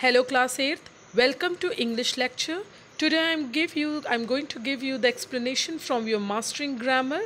Hello class 8th. Welcome to English lecture. Today I'm give you I'm going to give you the explanation from your mastering grammar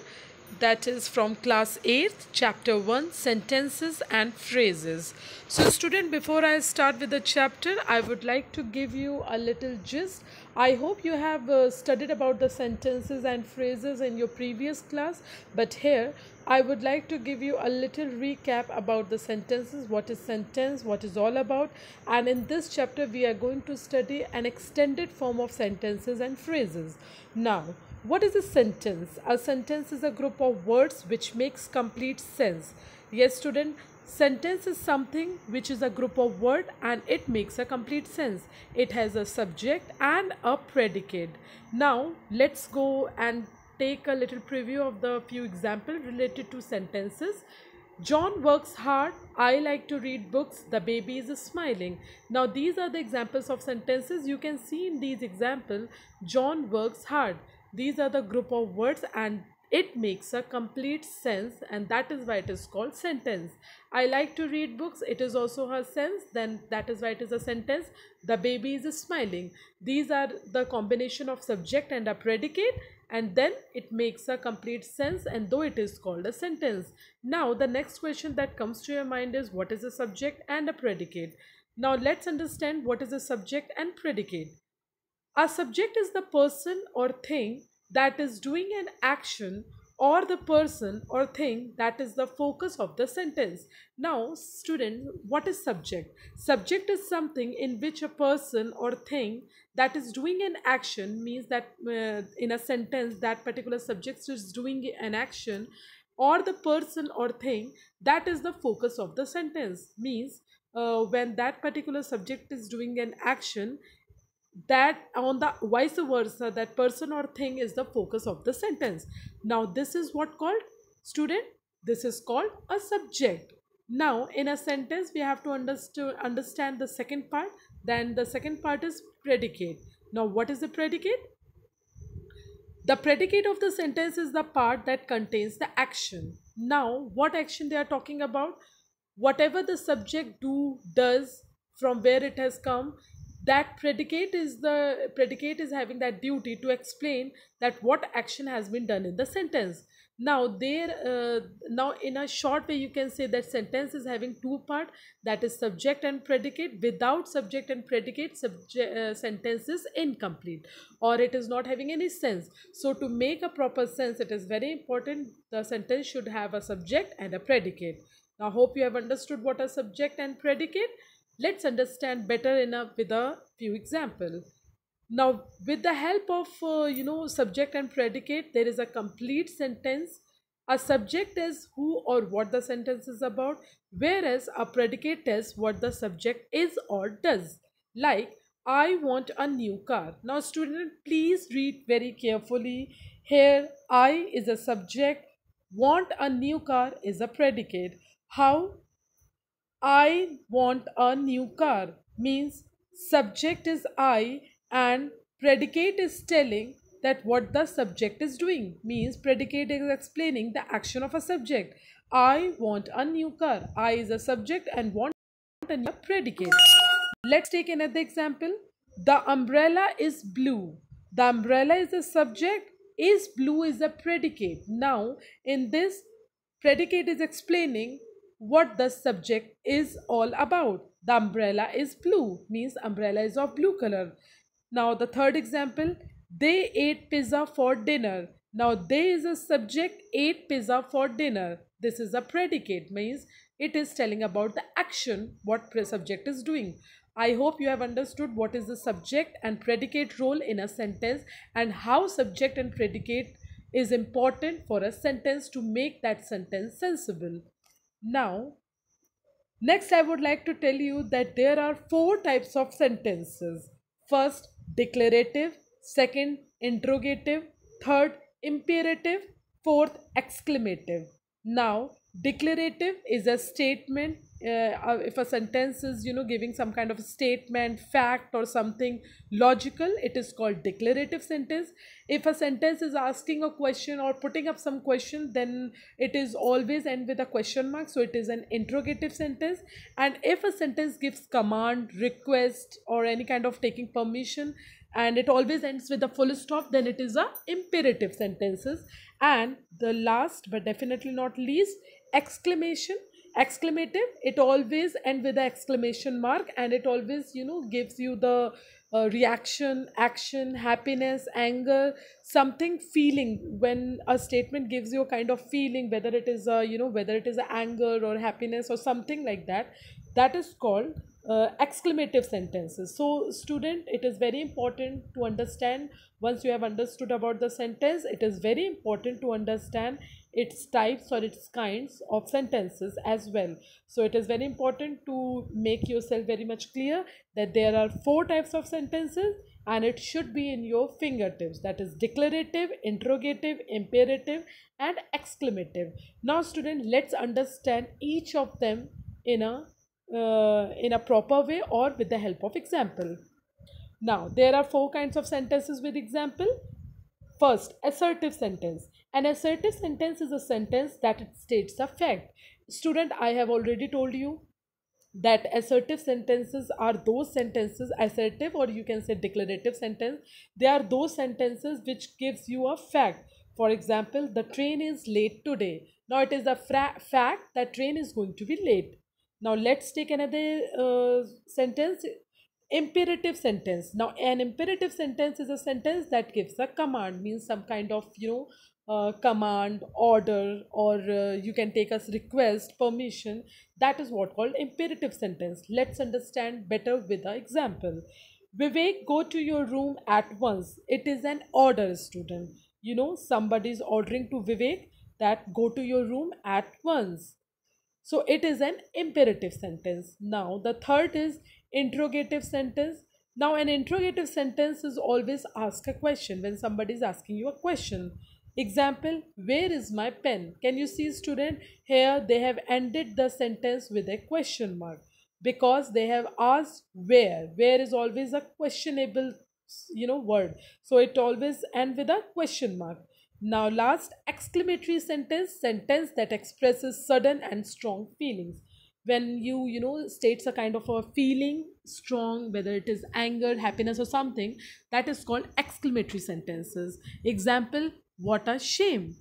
that is from class 8th chapter 1 sentences and phrases. So student before I start with the chapter I would like to give you a little gist. I hope you have uh, studied about the sentences and phrases in your previous class but here I would like to give you a little recap about the sentences, what is sentence, what is all about and in this chapter we are going to study an extended form of sentences and phrases. Now, what is a sentence? A sentence is a group of words which makes complete sense. Yes student, Sentence is something which is a group of word and it makes a complete sense. It has a subject and a predicate. Now let's go and take a little preview of the few example related to sentences. John works hard. I like to read books. The baby is smiling. Now these are the examples of sentences. You can see in these example, John works hard. These are the group of words and it makes a complete sense and that is why it is called sentence i like to read books it is also her sense then that is why it is a sentence the baby is smiling these are the combination of subject and a predicate and then it makes a complete sense and though it is called a sentence. Now the next question that comes to your mind is what is a subject and a predicate. Now let's understand what is a subject and predicate. A subject is the person or thing that is doing an action or the person or thing that is the focus of the sentence. Now, student, what is subject? Subject is something in which a person or thing that is doing an action means that uh, in a sentence that particular subject is doing an action or the person or thing that is the focus of the sentence means uh, when that particular subject is doing an action that on the vice versa that person or thing is the focus of the sentence now this is what called student this is called a subject now in a sentence we have to understand understand the second part then the second part is predicate now what is the predicate the predicate of the sentence is the part that contains the action now what action they are talking about whatever the subject do does from where it has come that predicate is the predicate is having that duty to explain that what action has been done in the sentence now there uh, now in a short way you can say that sentence is having two part that is subject and predicate without subject and predicate uh, sentence is incomplete or it is not having any sense so to make a proper sense it is very important the sentence should have a subject and a predicate now hope you have understood what a subject and predicate Let's understand better enough with a few example. Now, with the help of, uh, you know, subject and predicate, there is a complete sentence. A subject is who or what the sentence is about, whereas a predicate is what the subject is or does. Like, I want a new car. Now, student, please read very carefully. Here, I is a subject, want a new car is a predicate. How I want a new car means subject is I and predicate is telling that what the subject is doing means predicate is explaining the action of a subject. I want a new car. I is a subject and want a new predicate. Let's take another example. The umbrella is blue. The umbrella is a subject. Is blue is a predicate. Now in this predicate is explaining what the subject is all about. The umbrella is blue means umbrella is of blue color. Now the third example, they ate pizza for dinner. Now there is a subject ate pizza for dinner. This is a predicate means it is telling about the action what subject is doing. I hope you have understood what is the subject and predicate role in a sentence and how subject and predicate is important for a sentence to make that sentence sensible. Now, next I would like to tell you that there are four types of sentences. First, declarative. Second, interrogative. Third, imperative. Fourth, exclamative. Now, declarative is a statement uh, uh, if a sentence is you know giving some kind of statement fact or something logical it is called declarative sentence if a sentence is asking a question or putting up some question then it is always end with a question mark so it is an interrogative sentence and if a sentence gives command request or any kind of taking permission and it always ends with a full stop then it is a imperative sentences and the last but definitely not least exclamation exclamative it always and with the exclamation mark and it always you know gives you the uh, reaction action happiness anger something feeling when a statement gives you a kind of feeling whether it is a you know whether it is anger or happiness or something like that that is called uh, exclamative sentences so student it is very important to understand once you have understood about the sentence it is very important to understand its types or its kinds of sentences as well. So it is very important to make yourself very much clear that there are four types of sentences and it should be in your fingertips that is declarative interrogative imperative and exclamative now student let's understand each of them in a uh, in a proper way or with the help of example now there are four kinds of sentences with example First, assertive sentence. An assertive sentence is a sentence that states a fact. Student, I have already told you that assertive sentences are those sentences assertive or you can say declarative sentence they are those sentences which gives you a fact for example the train is late today now it is a fact that train is going to be late now let's take another uh, sentence imperative sentence now an imperative sentence is a sentence that gives a command means some kind of you know uh, command order or uh, you can take as request permission that is what called imperative sentence let's understand better with the example vivek go to your room at once it is an order student you know somebody is ordering to vivek that go to your room at once so it is an imperative sentence now the third is interrogative sentence now an interrogative sentence is always ask a question when somebody is asking you a question example where is my pen can you see student here they have ended the sentence with a question mark because they have asked where where is always a questionable you know word so it always end with a question mark now last exclamatory sentence sentence that expresses sudden and strong feelings when you you know states a kind of a feeling strong whether it is anger happiness or something that is called exclamatory sentences example what a shame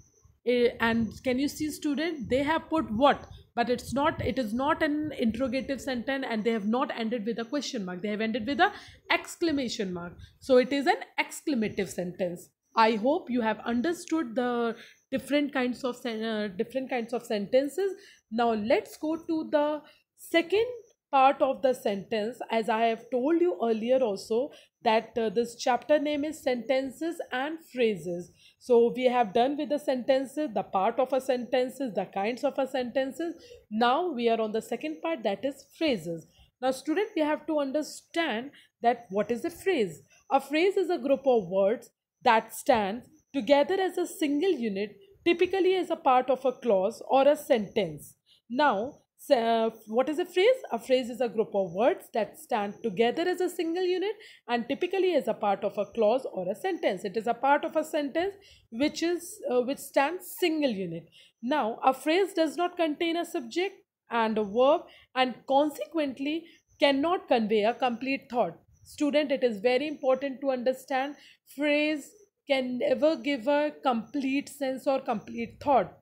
eh, and can you see student they have put what but it's not it is not an interrogative sentence and they have not ended with a question mark they have ended with a exclamation mark so it is an exclamative sentence i hope you have understood the different kinds of uh, different kinds of sentences now let's go to the second part of the sentence as i have told you earlier also that uh, this chapter name is sentences and phrases so we have done with the sentences the part of a sentences the kinds of a sentences now we are on the second part that is phrases now student we have to understand that what is a phrase a phrase is a group of words that stands together as a single unit typically as a part of a clause or a sentence. Now, so uh, what is a phrase? A phrase is a group of words that stand together as a single unit and typically as a part of a clause or a sentence. It is a part of a sentence which is uh, which stands single unit. Now, a phrase does not contain a subject and a verb and consequently cannot convey a complete thought. Student, it is very important to understand phrase can never give a complete sense or complete thought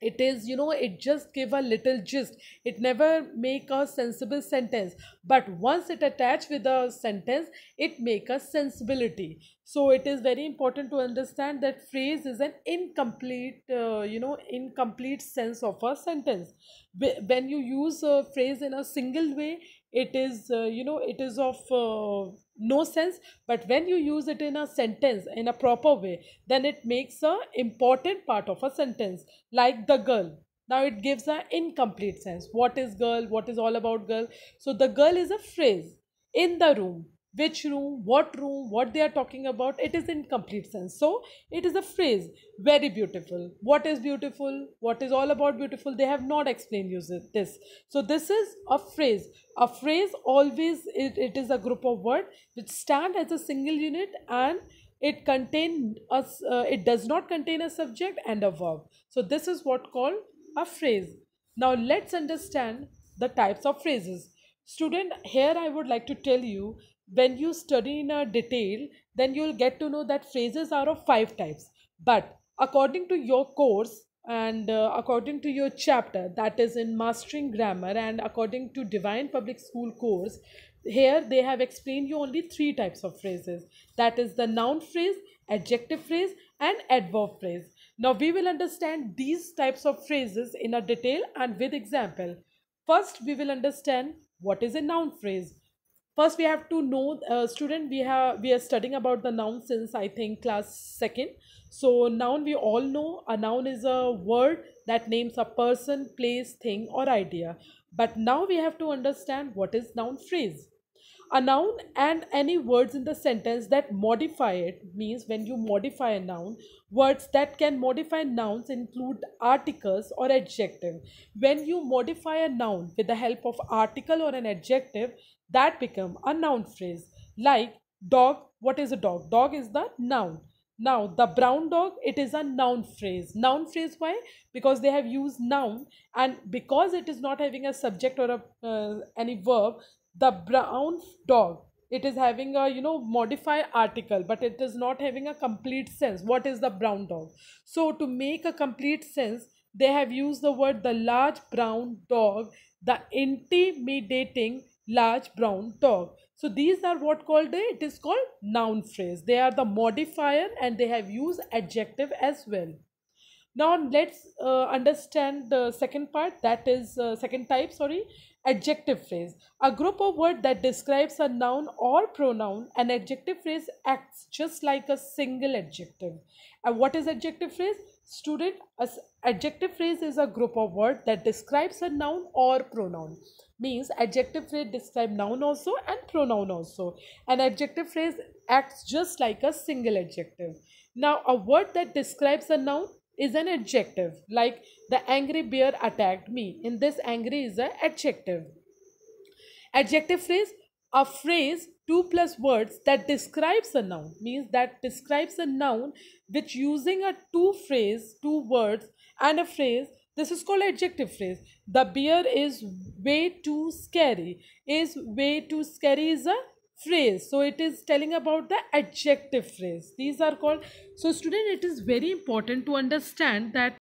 it is you know it just give a little gist it never make a sensible sentence but once it attach with a sentence it make a sensibility so it is very important to understand that phrase is an incomplete uh, you know incomplete sense of a sentence when you use a phrase in a single way it is uh, you know it is of uh, no sense but when you use it in a sentence in a proper way then it makes a important part of a sentence like the girl now it gives a incomplete sense what is girl what is all about girl so the girl is a phrase in the room which room, what room, what they are talking about. It is in complete sense. So it is a phrase, very beautiful. What is beautiful? What is all about beautiful? They have not explained you this. So this is a phrase. A phrase always, it, it is a group of word which stand as a single unit and it contain us. Uh, it does not contain a subject and a verb. So this is what called a phrase. Now let's understand the types of phrases. Student, here I would like to tell you when you study in a detail, then you'll get to know that phrases are of five types. But according to your course and uh, according to your chapter, that is in Mastering Grammar and according to Divine Public School course, here they have explained you only three types of phrases. That is the noun phrase, adjective phrase and adverb phrase. Now we will understand these types of phrases in a detail and with example. First, we will understand what is a noun phrase first we have to know uh, student we have we are studying about the noun since i think class second so noun we all know a noun is a word that names a person place thing or idea but now we have to understand what is noun phrase a noun and any words in the sentence that modify it means when you modify a noun words that can modify nouns include articles or adjective when you modify a noun with the help of article or an adjective that become a noun phrase like dog what is a dog dog is the noun now the brown dog it is a noun phrase noun phrase why because they have used noun and because it is not having a subject or a uh, any verb the brown dog it is having a you know modify article but it is not having a complete sense what is the brown dog so to make a complete sense they have used the word the large brown dog the intimidating large brown dog. So these are what called it is called noun phrase. They are the modifier and they have used adjective as well. Now let's uh, understand the second part that is uh, second type sorry adjective phrase. A group of words that describes a noun or pronoun an adjective phrase acts just like a single adjective. And what is adjective phrase? Student, adjective phrase is a group of words that describes a noun or pronoun means adjective phrase describe noun also and pronoun also. An adjective phrase acts just like a single adjective. Now a word that describes a noun is an adjective like the angry bear attacked me. In this angry is an adjective. Adjective phrase a phrase two plus words that describes a noun means that describes a noun which using a two phrase two words and a phrase this is called adjective phrase. The beer is way too scary. Is way too scary is a phrase. So it is telling about the adjective phrase. These are called. So student it is very important to understand that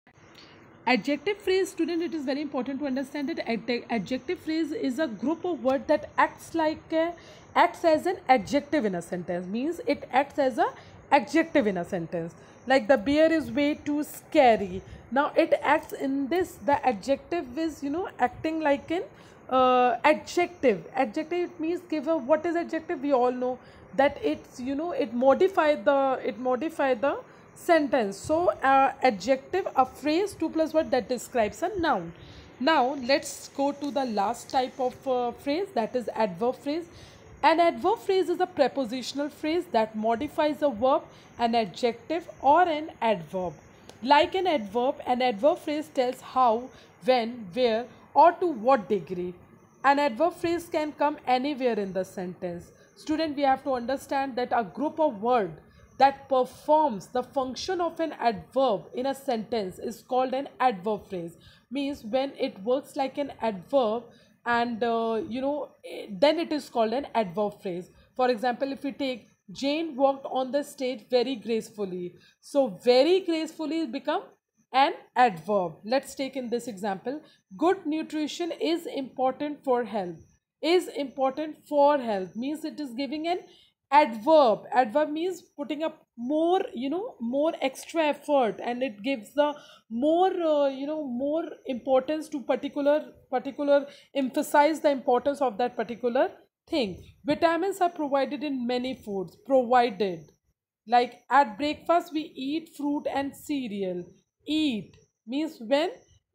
adjective phrase student it is very important to understand that ad adjective phrase is a group of word that acts like a, acts as an adjective in a sentence means it acts as a adjective in a sentence like the beer is way too scary now it acts in this the adjective is you know acting like an uh, adjective adjective means give a what is adjective we all know that it's you know it modifies the it modify the sentence so uh, adjective a phrase two plus word that describes a noun now let's go to the last type of uh, phrase that is adverb phrase an adverb phrase is a prepositional phrase that modifies a verb, an adjective, or an adverb. Like an adverb, an adverb phrase tells how, when, where, or to what degree. An adverb phrase can come anywhere in the sentence. Student, we have to understand that a group of words that performs the function of an adverb in a sentence is called an adverb phrase. Means when it works like an adverb, and uh, you know eh, then it is called an adverb phrase for example if we take jane walked on the stage very gracefully so very gracefully become an adverb let's take in this example good nutrition is important for health is important for health means it is giving an adverb adverb means putting up more you know more extra effort and it gives the more uh, you know more importance to particular particular emphasize the importance of that particular thing vitamins are provided in many foods provided like at breakfast we eat fruit and cereal eat means when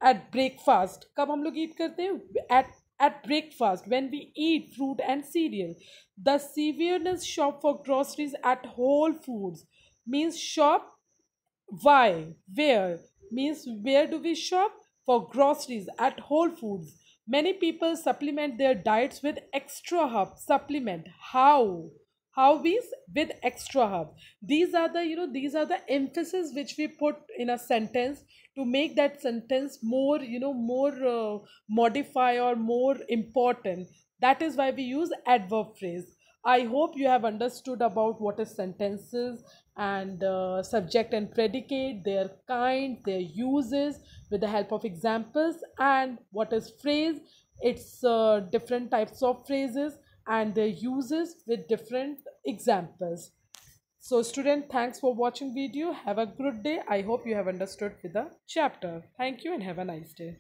at breakfast कब हम लोग eat करते हैं at at breakfast when we eat fruit and cereal. The severeness shop for groceries at Whole Foods means shop why, where means where do we shop for groceries at Whole Foods. Many people supplement their diets with extra hub supplement. How? How bees with extra hub. These are the you know these are the emphasis which we put in a sentence to make that sentence more you know more uh, modify or more important that is why we use adverb phrase i hope you have understood about what is sentences and uh, subject and predicate their kind their uses with the help of examples and what is phrase its uh, different types of phrases and their uses with different examples so student, thanks for watching video. Have a good day. I hope you have understood with the chapter. Thank you and have a nice day.